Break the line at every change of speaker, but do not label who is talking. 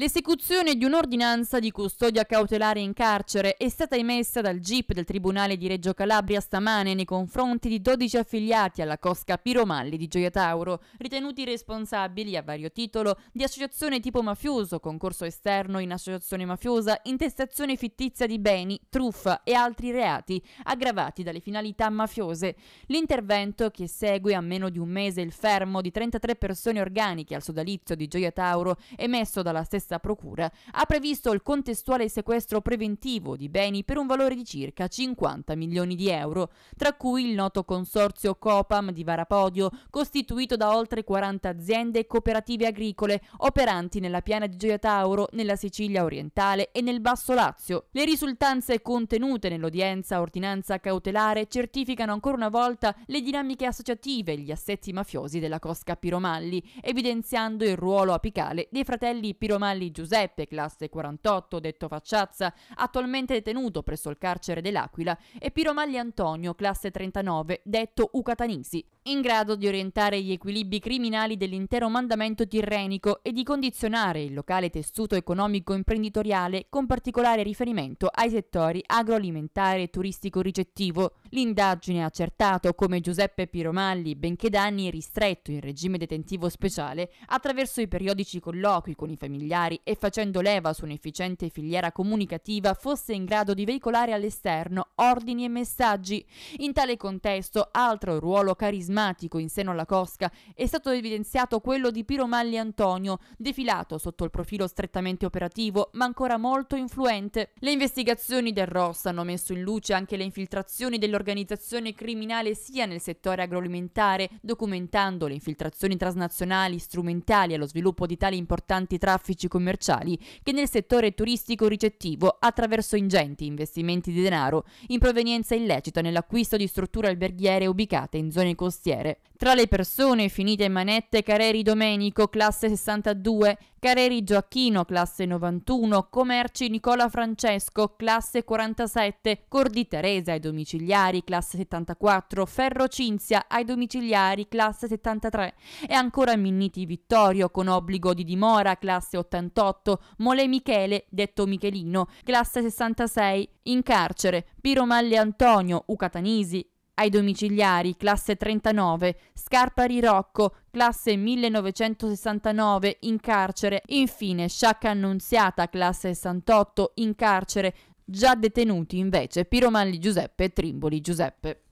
L'esecuzione di un'ordinanza di custodia cautelare in carcere è stata emessa dal GIP del Tribunale di Reggio Calabria stamane nei confronti di 12 affiliati alla Cosca Piromalli di Gioia Tauro, ritenuti responsabili a vario titolo di associazione tipo mafioso, concorso esterno in associazione mafiosa, intestazione fittizia di beni, truffa e altri reati aggravati dalle finalità mafiose. L'intervento, che segue a meno di un mese il fermo di 33 persone organiche al sodalizio di Gioia Tauro, emesso dalla stessa questa procura ha previsto il contestuale sequestro preventivo di beni per un valore di circa 50 milioni di euro, tra cui il noto consorzio Copam di Varapodio, costituito da oltre 40 aziende e cooperative agricole operanti nella piana di Gioia Tauro, nella Sicilia orientale e nel Basso Lazio. Le risultanze contenute nell'udienza ordinanza cautelare certificano ancora una volta le dinamiche associative e gli assetti mafiosi della Cosca Piromalli, evidenziando il ruolo apicale dei fratelli Piromalli Vanelli Giuseppe, classe 48, detto Facciazza, attualmente detenuto presso il carcere dell'Aquila, e Piromalli Antonio, classe 39, detto Ucatanisi in grado di orientare gli equilibri criminali dell'intero mandamento tirrenico e di condizionare il locale tessuto economico-imprenditoriale con particolare riferimento ai settori agroalimentare e turistico-ricettivo. L'indagine ha accertato come Giuseppe Piromalli, benché da anni ristretto in regime detentivo speciale, attraverso i periodici colloqui con i familiari e facendo leva su un'efficiente filiera comunicativa, fosse in grado di veicolare all'esterno ordini e messaggi. In tale contesto, altro ruolo carismatico emblematico in seno alla Cosca è stato evidenziato quello di Piro Malli Antonio, defilato sotto il profilo strettamente operativo, ma ancora molto influente. Le investigazioni del ROS hanno messo in luce anche le infiltrazioni dell'organizzazione criminale sia nel settore agroalimentare, documentando le infiltrazioni transnazionali strumentali allo sviluppo di tali importanti traffici commerciali, che nel settore turistico ricettivo attraverso ingenti investimenti di denaro in provenienza illecita nell'acquisto di strutture alberghiere ubicate in zone costiere costiere. Tra le persone finite in manette Careri Domenico, classe 62, Careri Gioacchino, classe 91, Comerci Nicola Francesco, classe 47, Cordi Teresa ai domiciliari, classe 74, Ferro Cinzia ai domiciliari, classe 73 e ancora Minniti Vittorio con obbligo di dimora, classe 88, Mole Michele, detto Michelino, classe 66, in carcere, Piromalle Antonio, Ucatanisi, ai domiciliari classe 39, Scarpari Rocco classe 1969 in carcere, infine Sciacca Annunziata classe 68 in carcere, già detenuti invece Piromalli Giuseppe e Trimboli Giuseppe.